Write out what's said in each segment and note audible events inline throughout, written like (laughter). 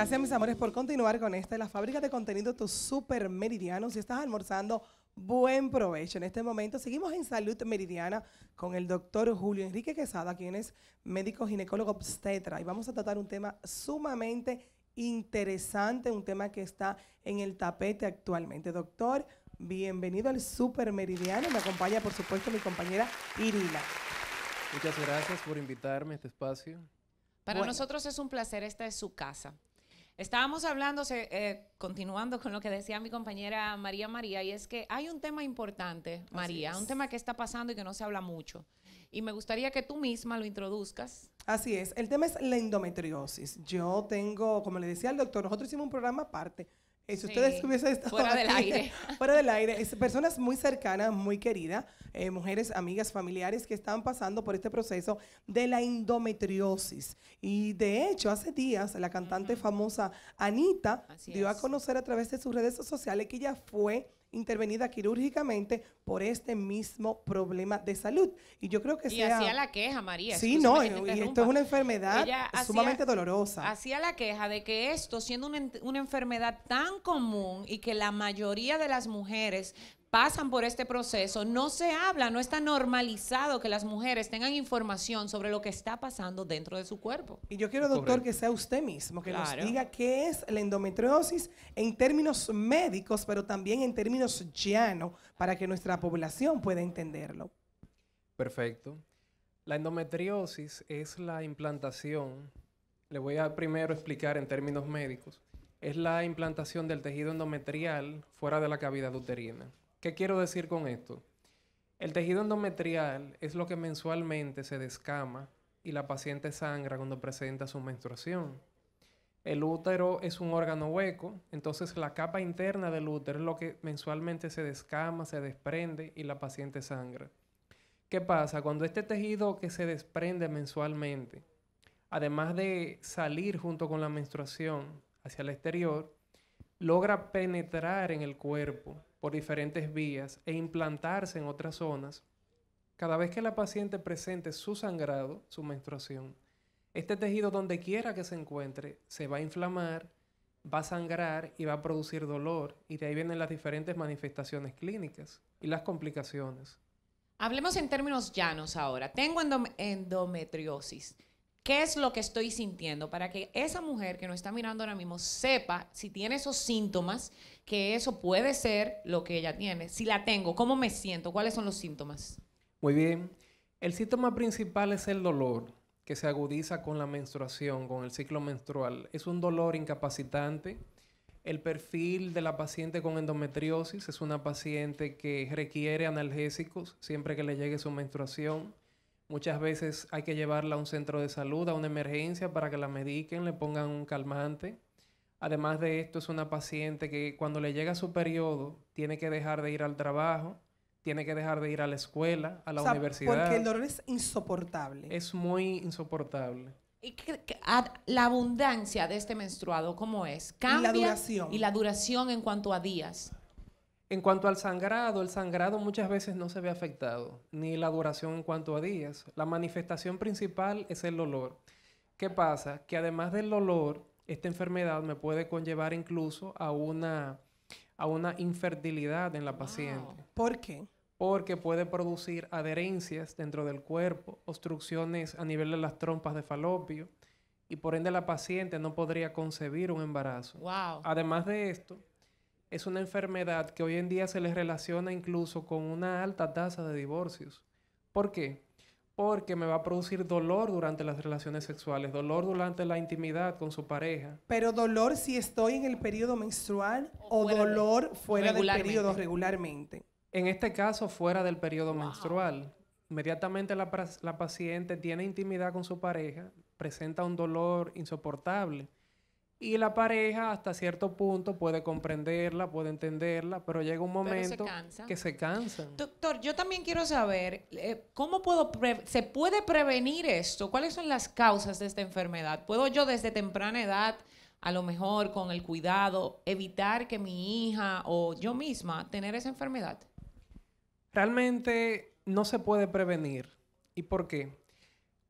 Gracias, mis amores, por continuar con esta. La fábrica de contenido Tu Super Meridiano. Si estás almorzando, buen provecho. En este momento seguimos en Salud Meridiana con el doctor Julio Enrique Quesada, quien es médico ginecólogo obstetra. Y vamos a tratar un tema sumamente interesante, un tema que está en el tapete actualmente. Doctor, bienvenido al Super Meridiano. Me acompaña, por supuesto, mi compañera Irina. Muchas gracias por invitarme a este espacio. Para nosotros es un placer, esta es su casa. Estábamos hablando, eh, continuando con lo que decía mi compañera María María, y es que hay un tema importante, María, un tema que está pasando y que no se habla mucho. Y me gustaría que tú misma lo introduzcas. Así es, el tema es la endometriosis. Yo tengo, como le decía al doctor, nosotros hicimos un programa aparte eh, si ustedes hubiesen estado fuera del aire. (laughs) fuera del aire, es personas muy cercanas, muy queridas, eh, mujeres, amigas, familiares que están pasando por este proceso de la endometriosis. Y de hecho, hace días la cantante famosa Anita dio a conocer a través de sus redes sociales que ella fue intervenida quirúrgicamente por este mismo problema de salud. Y yo creo que y hacía la queja, María. Sí, no, y esto es una enfermedad sumamente dolorosa. Hacía la queja de que esto, siendo una enfermedad tan común y que la mayoría de las mujeres pasan por este proceso, no se habla, no está normalizado que las mujeres tengan información sobre lo que está pasando dentro de su cuerpo. Y yo quiero, doctor, que sea usted mismo, que nos diga qué es la endometriosis en términos médicos, pero también en términos llanos, para que nuestra población pueda entenderlo. Perfecto. La endometriosis es la implantación, le voy a primero explicar en términos médicos, es la implantación del tejido endometrial fuera de la cavidad uterina. ¿Qué quiero decir con esto? El tejido endometrial es lo que mensualmente se descama y la paciente sangra cuando presenta su menstruación. El útero es un órgano hueco, entonces la capa interna del útero es lo que mensualmente se descama, se desprende y la paciente sangra. ¿Qué pasa? Cuando este tejido que se desprende mensualmente, además de salir junto con la menstruación hacia el exterior, logra penetrar en el cuerpo por diferentes vías e implantarse en otras zonas, cada vez que la paciente presente su sangrado, su menstruación, este tejido donde quiera que se encuentre se va a inflamar, va a sangrar y va a producir dolor. Y de ahí vienen las diferentes manifestaciones clínicas y las complicaciones. Hablemos en términos llanos ahora. Tengo endometriosis. ¿Qué es lo que estoy sintiendo? Para que esa mujer que nos está mirando ahora mismo sepa si tiene esos síntomas, que eso puede ser lo que ella tiene. Si la tengo, ¿cómo me siento? ¿Cuáles son los síntomas? Muy bien. El síntoma principal es el dolor, que se agudiza con la menstruación, con el ciclo menstrual. Es un dolor incapacitante. El perfil de la paciente con endometriosis es una paciente que requiere analgésicos siempre que le llegue su menstruación. Muchas veces hay que llevarla a un centro de salud, a una emergencia para que la mediquen, le pongan un calmante. Además de esto, es una paciente que cuando le llega su periodo tiene que dejar de ir al trabajo, tiene que dejar de ir a la escuela, a la universidad. Porque el dolor es insoportable. Es muy insoportable. ¿Y la abundancia de este menstruado cómo es? Y la duración. Y la duración en cuanto a días. En cuanto al sangrado, el sangrado muchas veces no se ve afectado, ni la duración en cuanto a días. La manifestación principal es el dolor. ¿Qué pasa? Que además del dolor, esta enfermedad me puede conllevar incluso a una, a una infertilidad en la paciente. ¿Por qué? Porque puede producir adherencias dentro del cuerpo, obstrucciones a nivel de las trompas de falopio, y por ende la paciente no podría concebir un embarazo. Wow. Además de esto, es una enfermedad que hoy en día se les relaciona incluso con una alta tasa de divorcios. ¿Por qué? Porque me va a producir dolor durante las relaciones sexuales, dolor durante la intimidad con su pareja. Pero dolor si estoy en el periodo menstrual o, dolor fuera del periodo regularmente. En este caso, fuera del periodo menstrual. Inmediatamente la, la paciente tiene intimidad con su pareja, presenta un dolor insoportable y la pareja hasta cierto punto puede comprenderla, puede entenderla, pero llega un momento que se cansa. Doctor, yo también quiero saber, eh, ¿cómo puedo se puede prevenir esto? ¿Cuáles son las causas de esta enfermedad? ¿Puedo yo desde temprana edad, a lo mejor con el cuidado, evitar que mi hija o yo misma tener esa enfermedad? Realmente no se puede prevenir. ¿Y por qué?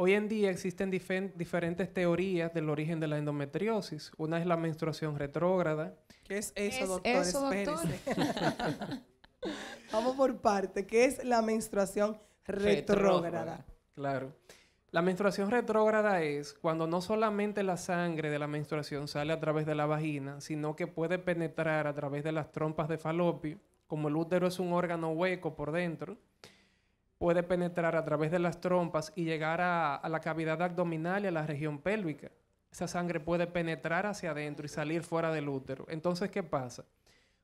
Hoy en día existen diferentes teorías del origen de la endometriosis. Una es la menstruación retrógrada. ¿Qué es eso, doctor? (laughs) Vamos por parte. ¿Qué es la menstruación retrógrada? Claro. La menstruación retrógrada es cuando no solamente la sangre de la menstruación sale a través de la vagina, sino que puede penetrar a través de las trompas de falopio. Como el útero es un órgano hueco por dentro, puede penetrar a través de las trompas y llegar a, la cavidad abdominal y a la región pélvica. Esa sangre puede penetrar hacia adentro y salir fuera del útero. Entonces, ¿qué pasa?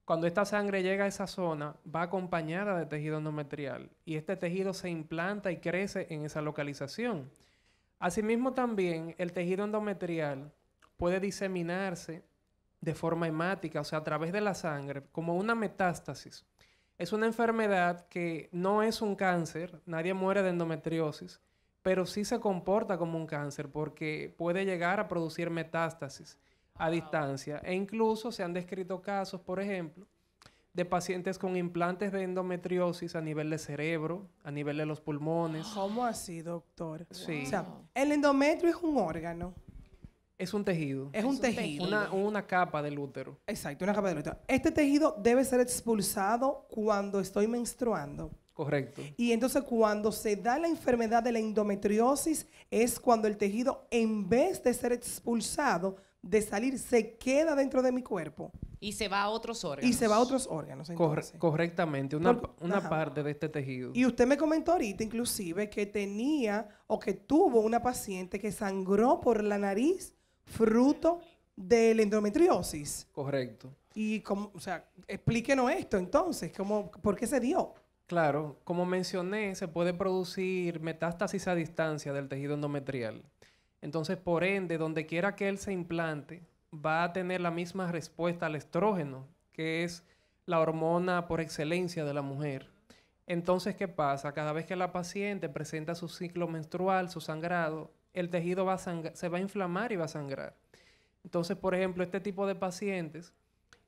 Cuando esta sangre llega a esa zona, va acompañada de tejido endometrial y este tejido se implanta y crece en esa localización. Asimismo, también el tejido endometrial puede diseminarse de forma hemática, o sea, a través de la sangre, como una metástasis es una enfermedad que no es un cáncer, nadie muere de endometriosis, pero sí se comporta como un cáncer porque puede llegar a producir metástasis a distancia. E incluso se han descrito casos, por ejemplo, de pacientes con implantes de endometriosis a nivel de cerebro, a nivel de los pulmones. ¿Cómo así, doctor? Sí. O sea, el endometrio es un órgano. Es un tejido. Es, un, tejido. Una, capa del útero. Exacto, una capa del útero. Este tejido debe ser expulsado cuando estoy menstruando. Correcto. Y entonces cuando se da la enfermedad de la endometriosis es cuando el tejido, en vez de ser expulsado, de salir, se queda dentro de mi cuerpo. Y se va a otros órganos. Y se va a otros órganos. correctamente, una, una parte de este tejido. Y usted me comentó ahorita inclusive que tenía o que tuvo una paciente que sangró por la nariz fruto de la endometriosis. Correcto. Y como, o sea, explíquenos esto entonces, ¿cómo, ¿por qué se dio? Claro, como mencioné, se puede producir metástasis a distancia del tejido endometrial. Entonces, por ende, donde quiera que él se implante, va a tener la misma respuesta al estrógeno, que es la hormona por excelencia de la mujer. Entonces, ¿qué pasa? Cada vez que la paciente presenta su ciclo menstrual, su sangrado, el tejido se va a inflamar y va a sangrar. Entonces, por ejemplo, este tipo de pacientes,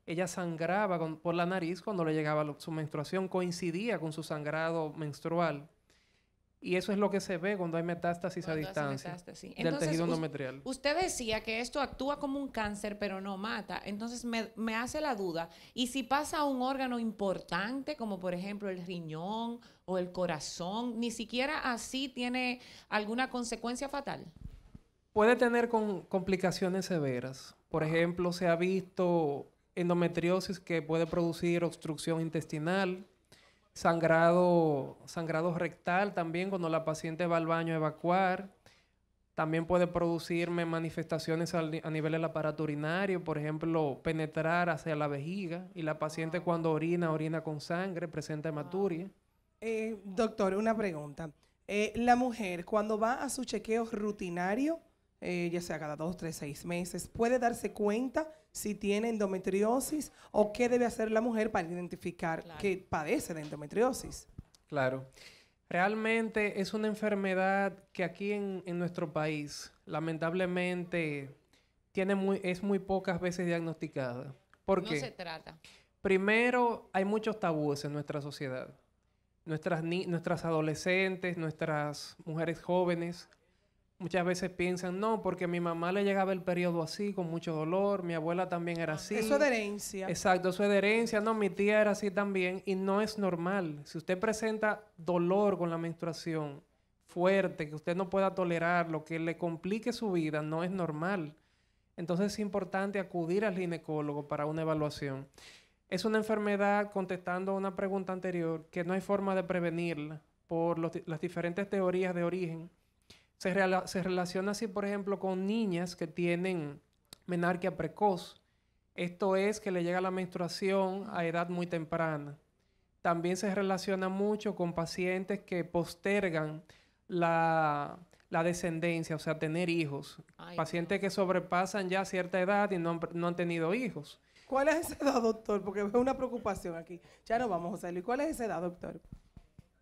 ella sangraba por la nariz cuando le llegaba su menstruación, coincidía con su sangrado menstrual. Y eso es lo que se ve cuando hay metástasis a distancia del tejido endometrial. Usted decía que esto actúa como un cáncer, pero no mata. Entonces me, hace la duda. ¿Y si pasa a un órgano importante, como por ejemplo el riñón o el corazón, ni siquiera así tiene alguna consecuencia fatal? Puede tener complicaciones severas. Por ah. ejemplo, se ha visto endometriosis que puede producir obstrucción intestinal, sangrado, sangrado rectal también cuando la paciente va al baño a evacuar. También puede producirme manifestaciones a nivel del aparato urinario, por ejemplo, penetrar hacia la vejiga y la paciente cuando orina, orina con sangre, presenta hematuria. Ah. Eh, doctor, una pregunta. Eh, la mujer cuando va a su chequeo rutinario, eh, ya sea cada dos, tres, seis meses, puede darse cuenta si tiene endometriosis o qué debe hacer la mujer para identificar que padece de endometriosis. Claro. Realmente es una enfermedad que aquí en, nuestro país, lamentablemente, tiene muy, es muy pocas veces diagnosticada. ¿Por no se trata. Primero, hay muchos tabúes en nuestra sociedad. Nuestras, nuestras adolescentes, nuestras mujeres jóvenes muchas veces piensan, no, porque mi mamá le llegaba el periodo así, con mucho dolor, mi abuela también era así. es herencia. Exacto, eso es herencia, no, mi tía era así también y no es normal. Si usted presenta dolor con la menstruación fuerte, que usted no pueda tolerar, lo que le complique su vida, no es normal. Entonces es importante acudir al ginecólogo para una evaluación. Es una enfermedad, contestando a una pregunta anterior, que no hay forma de prevenirla por las diferentes teorías de origen se, relaciona así, por ejemplo, con niñas que tienen menarquia precoz. Esto es que le llega la menstruación a edad muy temprana. También se relaciona mucho con pacientes que postergan la, descendencia, o sea, tener hijos. pacientes que sobrepasan ya cierta edad y no han, tenido hijos. ¿Cuál es esa edad, doctor? Porque veo una preocupación aquí. Ya no vamos, a ¿Y ¿Cuál es esa edad, doctor?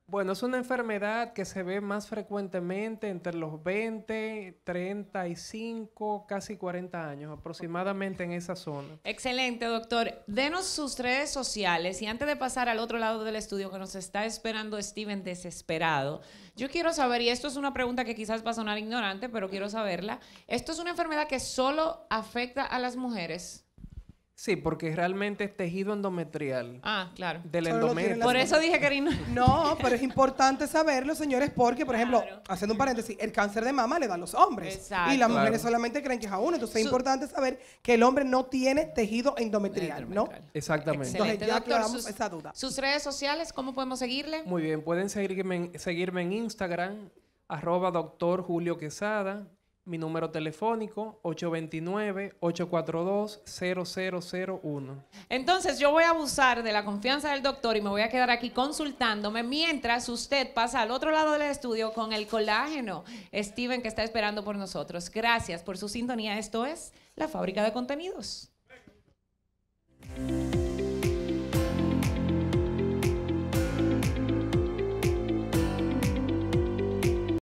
Bueno, es una enfermedad que se ve más frecuentemente entre los 20, 35, casi 40 años aproximadamente en esa zona. Excelente, doctor. Denos sus redes sociales y antes de pasar al otro lado del estudio que nos está esperando Steven desesperado, yo quiero saber, y esto es una pregunta que quizás va a sonar ignorante, pero quiero saberla, ¿esto es una enfermedad que solo afecta a las mujeres? Sí, porque realmente es tejido endometrial. Ah, claro. Del endometrio. Por eso dije, Karina. (laughs) No, pero es importante saberlo, señores, porque, por ejemplo, haciendo un paréntesis, el cáncer de mama le da a los hombres. Exacto. Y las mujeres solamente creen que es a uno. Entonces es importante saber que el hombre no tiene tejido endometrial, ¿no? Exactamente. Entonces, ya aclaramos esa duda. sus redes sociales, ¿cómo podemos seguirle? Muy bien, pueden seguirme en, seguirme en Instagram, arroba doctor Julio Quesada mi número telefónico 829-842-0001. Entonces yo voy a abusar de la confianza del doctor y me voy a quedar aquí consultándome mientras usted pasa al otro lado del estudio con el colágeno. Steven que está esperando por nosotros. Gracias por su sintonía. Esto es La Fábrica de Contenidos.